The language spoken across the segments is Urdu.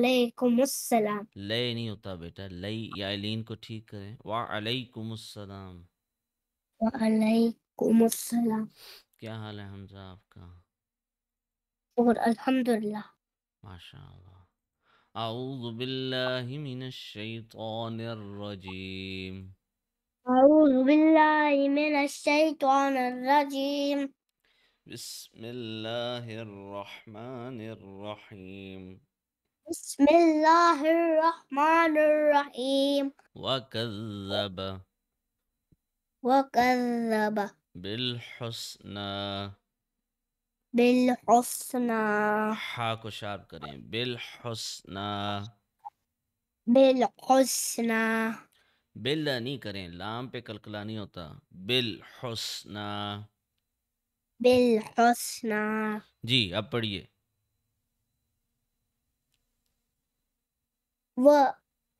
عليكم السلام لي نہیں ہوتا بیٹا لی یا علین کو ٹھیک کریں وعلیکم السلام وعليكم السلام کیا حال ہے حمزہ آپ کا اور الحمدللہ ماشاءاللہ اعوذ بالله من الشيطان الرجيم اعوذ باللہ من الشیطان الرجیم بسم الله الرحمن الرحيم بسم الله الرحمن الرحيم وكذب وكذب بالحسنى بالحسنى ح को كريم بالحسنى بالحسنى بلا ني كريم لام पे कलकला नहीं होता بالحسنى بالحسنى बिल اب जी وکذب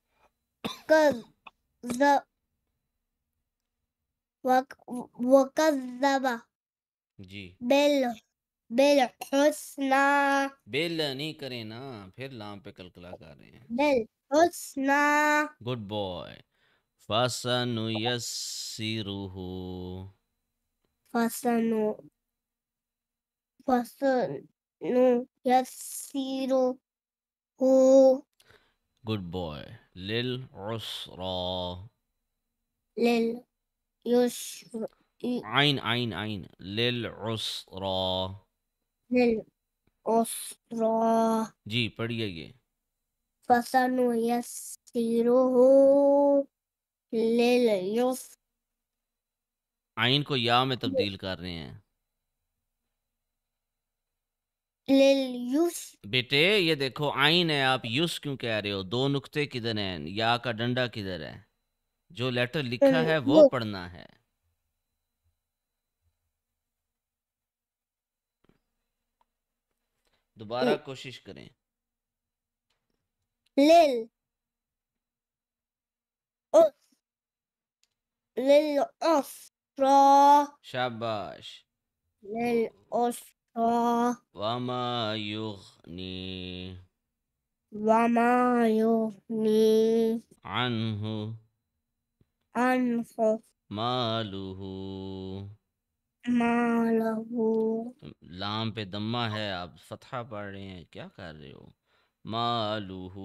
جی بل بل حسنا بل نہیں کرے نا پھر لام پہ کلکلا کر رہے ہیں بل حسنا گڈ بوائے فسنو یسیرہ فسنو فسنو یسیرہ گڈ بوائے لس روس روس رو جی پڑھیے یہ عین کو یا میں تبدیل کر رہے ہیں بیٹے یہ دیکھو آئین ہے آپ یوس کیوں کہہ رہے ہو دو نکتے کدھر ہیں یا کا ڈنڈا کدھر ہے جو لیٹر لکھا ہے وہ پڑھنا ہے دوبارہ کوشش کریں شاباش وما يغني وما يغني عنه عنه ماله ماله لام پہ دمہ ہے آپ فتحہ پڑھ رہے ہیں کیا کر رہے ہو ماله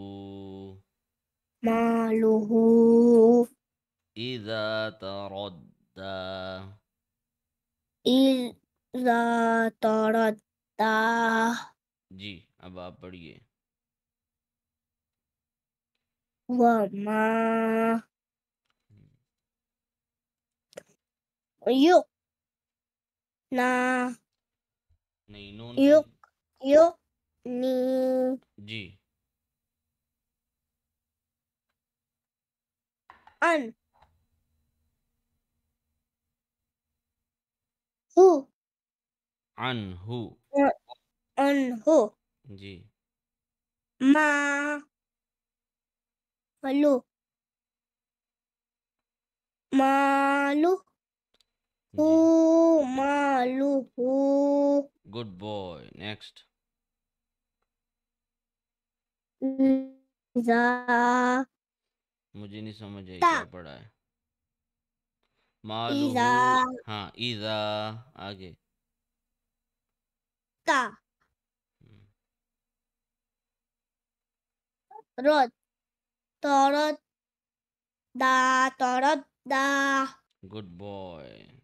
ماله اذا تردى اذا جی اب آپ وما یق یق یق نا نی جی ان ہو عنہ عنہ جی ما مالو مالو ہو جی۔ ہو گڈ بوائے نیکسٹ مجھے نہیں سمجھ آئی کیا پڑھا ہے مالو ہاں ایزا آگے Rota. Rot. Torot. Da. Torot. Da. Good boy.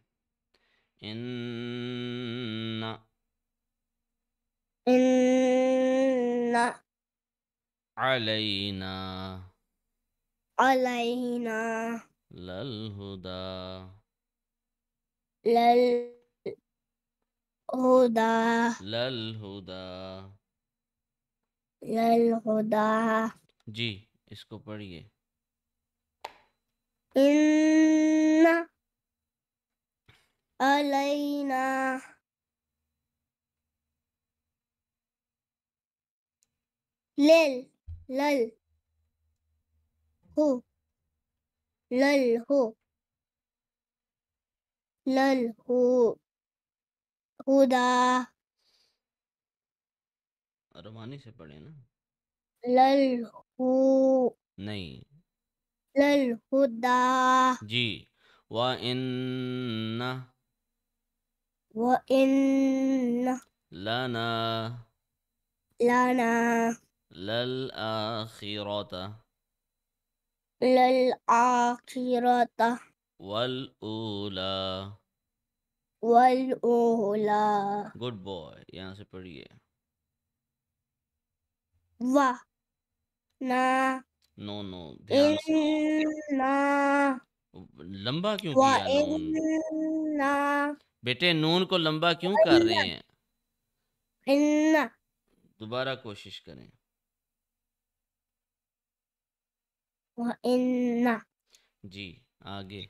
Inna. Inna. Alayna. Alayna. Lalhuda. Lalhuda. الهدى لا الهدی جی اس کو پڑھئے ان علینا لل لل ہو لل ہو لل ہو खुदा रोमानी से पढ़े ना लल हु नहीं लल हुदा जी व इन व इन लना لنا للآخرة للآخرة والأولى گڈ بوائے یہاں سے پڑھیے لمبا کیوں بیٹے نون کو لمبا کیوں کر رہے ہیں دوبارہ کوشش کریں جی آگے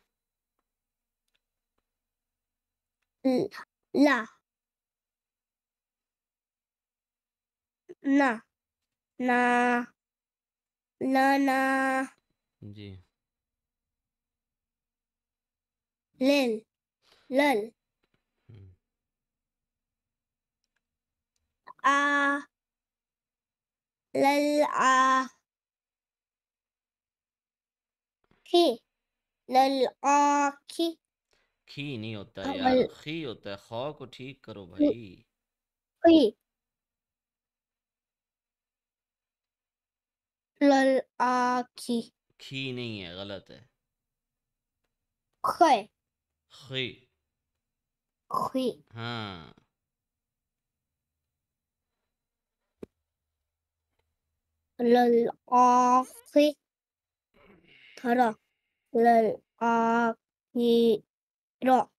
la na na na na جی لیل لل آ لل آ کھی لل آ کھی کھی کھی نہیں ہوتا ہوتا ہے خو کو ٹھیک کرو بھائی کھی نہیں ہے غلط ہے ہاں رعب.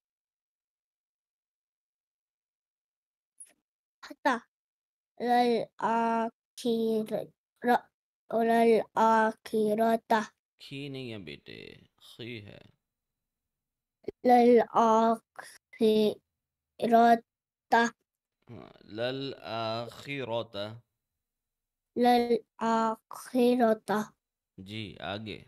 حتى للآخرة وللآخرة كيني بدي خيها للآخرة للآخرة للآخرة जी आगे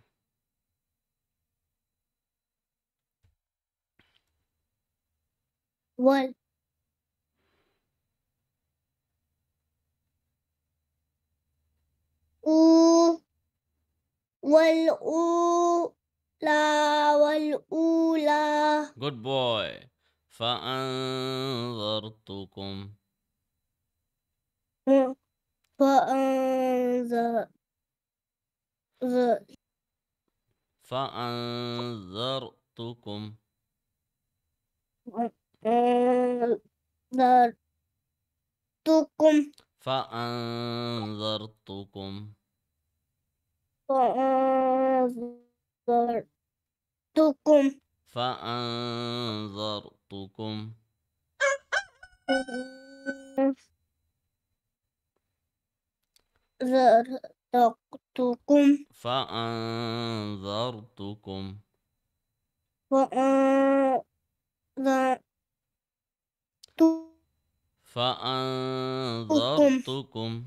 one والأولى والأولى Good boy فأنذرتكم فأنذر فأنذرتكم فأنذرتكم فأنذرتكم فأنذرتكم فأنذرتكم فأنذرتكم فأنذرتكم فأنذرتكم فأنذرتكم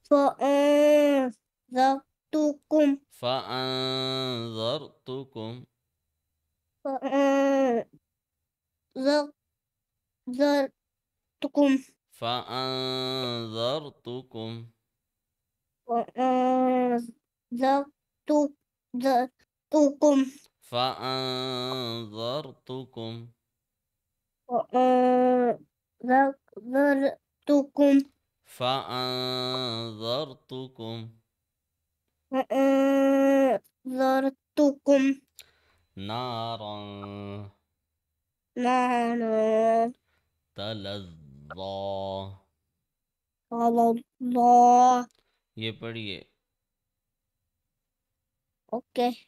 فأنذرتكم فأنذرتكم فأنذرتكم فأنذرتكم فأنذرتكم فأنذرتكم فأنذرتكم فأنذرتكم فأنذرتكم نارا نارا تلظى تلظى یہ پڑھئے اوکے okay.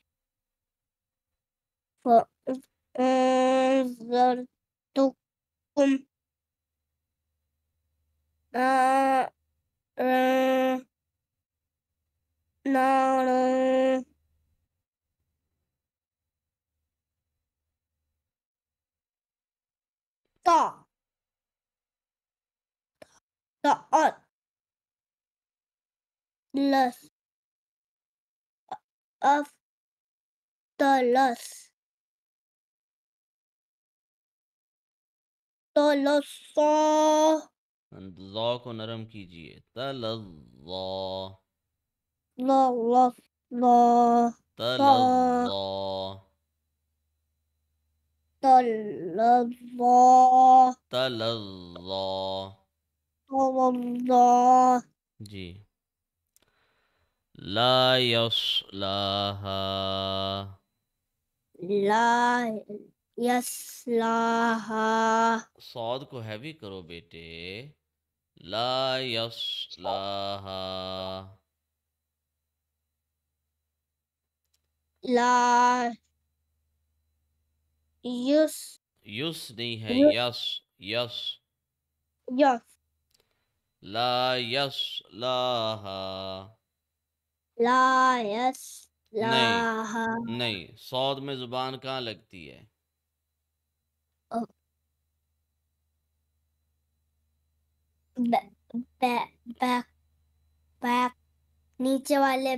Uh, of کو نرم کیجیے جی لا یصلاها لا یصلاها صاد کو ہیوی کرو بیٹے لا یصلاها لا یس یس نہیں ہے یس یس یس لا یس نہیں سعود میں زبان کہاں لگتی ہے نیچے نیچے والے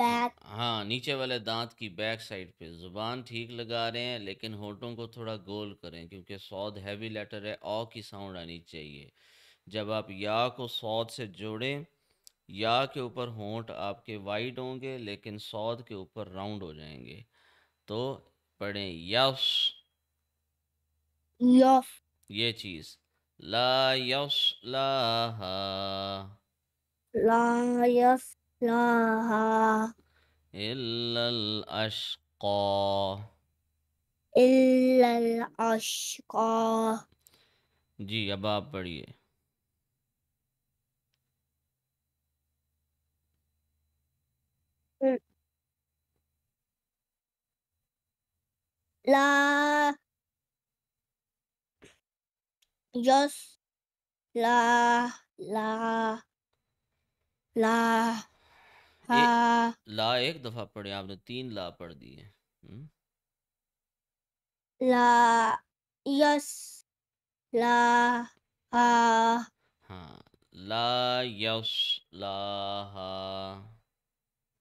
ہاں، والے ہاں دانت کی بیک پہ زبان ٹھیک لگا رہے ہیں لیکن ہوٹوں کو تھوڑا گول کریں کیونکہ سود ہیوی لیٹر ہے او کی ساؤنڈ آنی چاہیے جب آپ یا کو سعود سے جوڑیں یا کے اوپر ہونٹ آپ کے وائٹ ہوں گے لیکن سعود کے اوپر راؤنڈ ہو جائیں گے تو پڑھیں یوس یہ چیز لا یوس لا لا یس اللہ الاشقا جی اب آپ پڑھیے la Dios la یس لا ایک دفعہ پڑھے آپ نے تین لا پڑ دیس لا یس لا ہاں،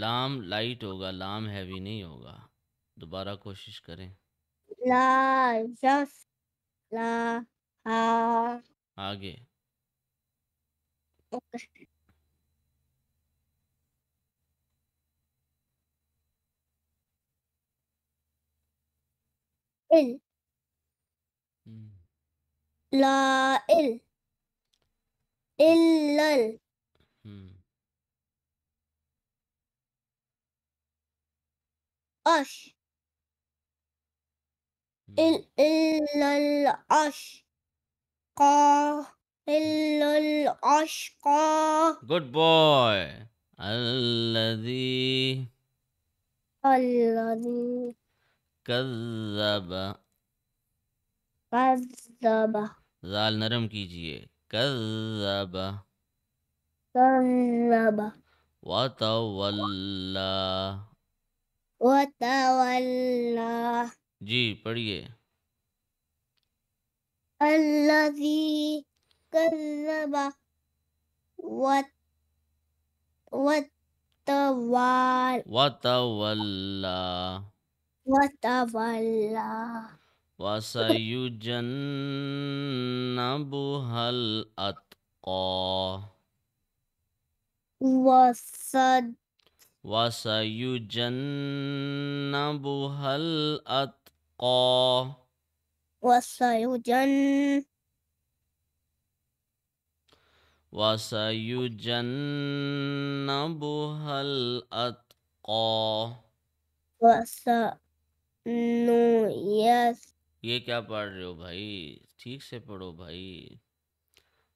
لام لائٹ ہوگا لام ہیوی نہیں ہوگا دوبارہ کوشش کریں لا لا یس آگے لا قا قا گڈ بوائے الذي الذی کذب کذب زال نرم کیجئے كذب كذب وتولى وتولى جي पढ़िए الذي كذب وتولى وتولى وتولى وسيجنبها الأتقى وصد وسيجنبها الأتقى وسيجن وسيجنبها الأتقى وسنيس یہ کیا پڑھ رہے ہو بھائی ٹھیک سے پڑھو بھائی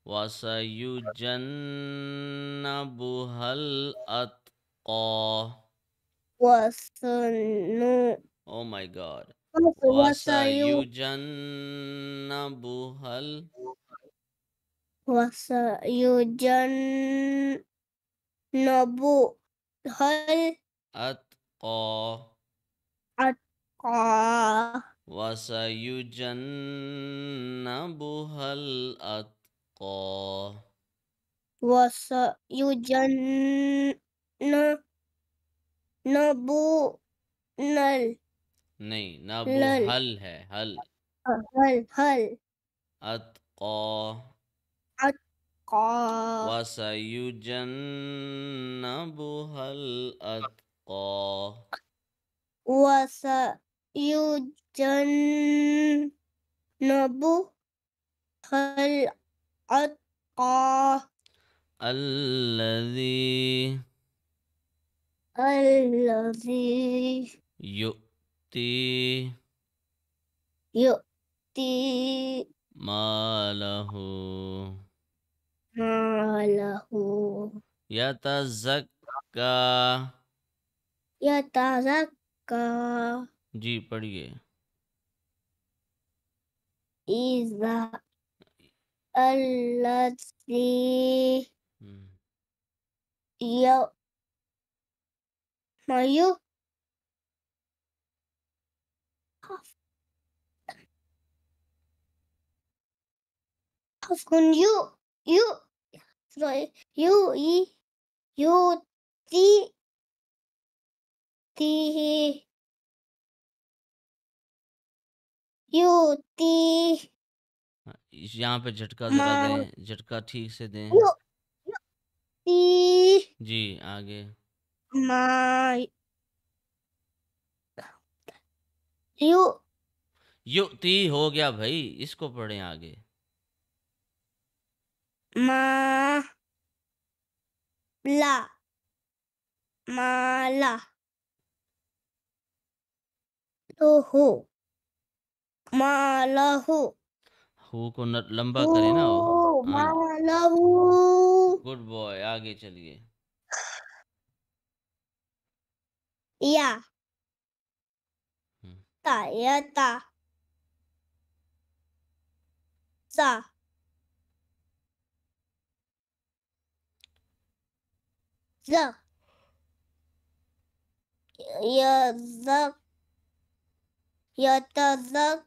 وسو او مائی گاڈ گنبل ات وسيجنبها الأتقى وَسَيُجَنَّبُهَا الْأَتْقَى وسيجنبها الْأَتْقَى جنب العتقى الذي الذي يؤتي يؤتي ما له ما له يتزكى يتزكى جی پڑھیے is the Alati Yo Mayu Hafkun you you sorry you e you ti یو تی ہاں، یہاں پہ جھٹکا ذرا ہاں۔ دیں جھٹکا ٹھیک سے دیں جی آگے یو یو تی ہو گیا بھائی اس کو پڑھیں آگے ما لا مالا تو ہو مالہو ہو کو لمبا کرے نا ہو مالہو گوڈ بوائے آگے چلیے یا تا یا تا سا ز یا ز یا تا زک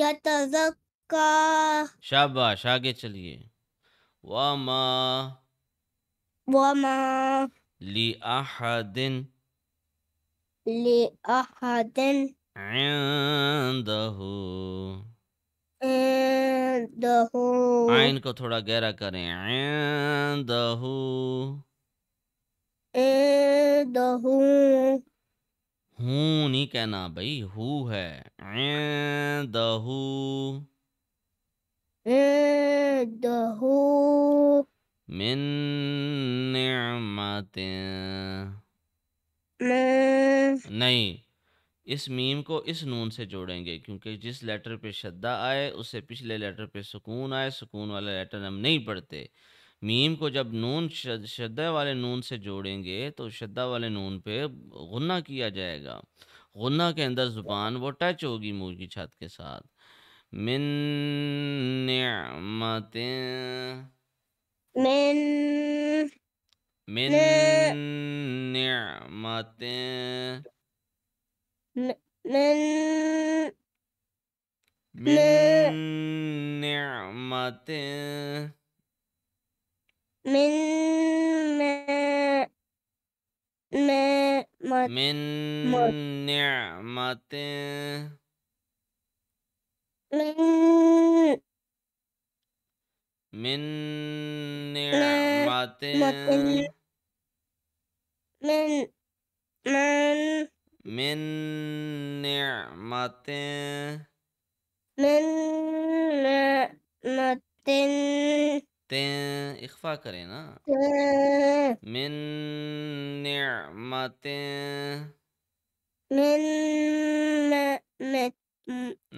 یتزکا شاباش آگے چلیے وما وما لی احد لی احد عندہو عندہو عین کو تھوڑا گہرا کریں عندہو عندہو ہوں نہیں کہنا بھائی ہو ہے دہو دہو من نعمت نہیں اس میم کو اس نون سے جوڑیں گے کیونکہ جس لیٹر پہ شدہ آئے اسے پچھلے لیٹر پہ سکون آئے سکون والا لیٹر ہم نہیں پڑھتے میم کو جب نون شدہ والے نون سے جوڑیں گے تو شدہ والے نون پہ غنہ کیا جائے گا غنہ کے اندر زبان وہ ٹچ ہوگی مور کی چھت کے ساتھ من من نعمت من نعمت من نعمت من ما ما من نعمة من من نعمة من من من نعمة من نعمة تین اخفا کرے نا من من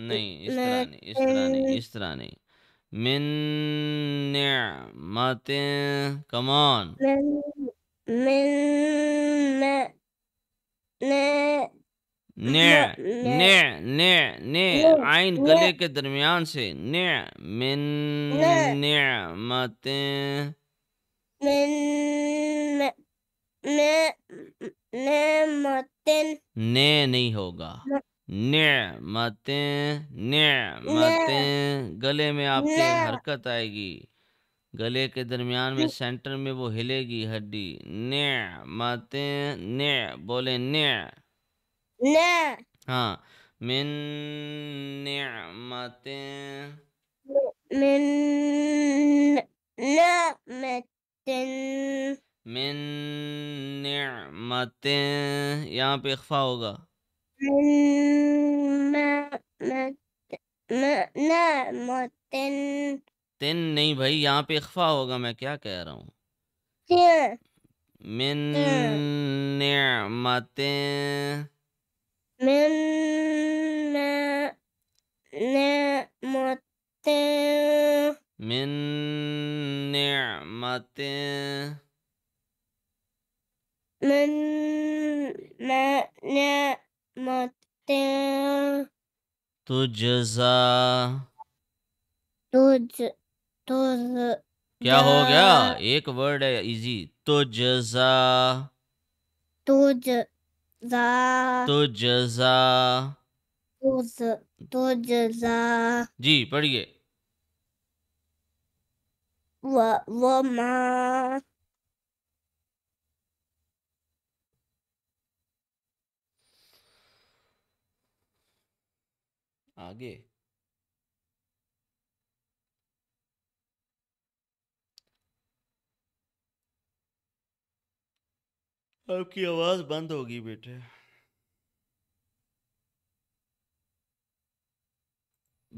نہیں اس طرح نہیں اس طرح نہیں اس طرح نہیں من ماتے کمانے نیع نیع نیع نیع آئین گلے کے درمیان سے نیع من نعمتیں نے نہیں ہوگا نعمتیں نعمتیں گلے میں آپ کے حرکت آئے گی گلے کے درمیان میں سینٹر میں وہ ہلے گی ہڈی نعمتیں نعمتیں بولے نعمتیں ہاں نعمت یہاں پہ اخفا ہوگا تن نہیں بھائی یہاں پہ اخفا ہوگا میں کیا کہہ رہا ہوں من متے جزا کیا ہو گیا ایک ورڈ ہے ایزی تو جزا تو جزا تو جزا تو جزا جی پڑھیے آپ کی آواز بند ہوگی بیٹے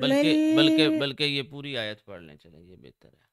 بلکہ بلکہ بلکہ یہ پوری آیت پڑھ لیں چلیں یہ بہتر ہے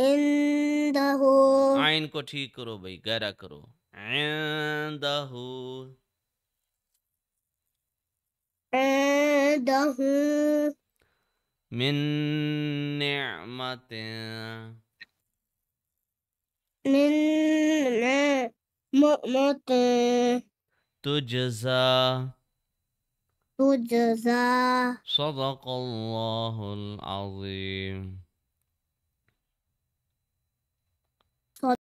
इंदहु आइन को ठीक करो भाई गहरा करो इंदहु इंदहु मिन नि'मतिन मिन नि'मतिन तुजजा तुजजा صدق الله العظيم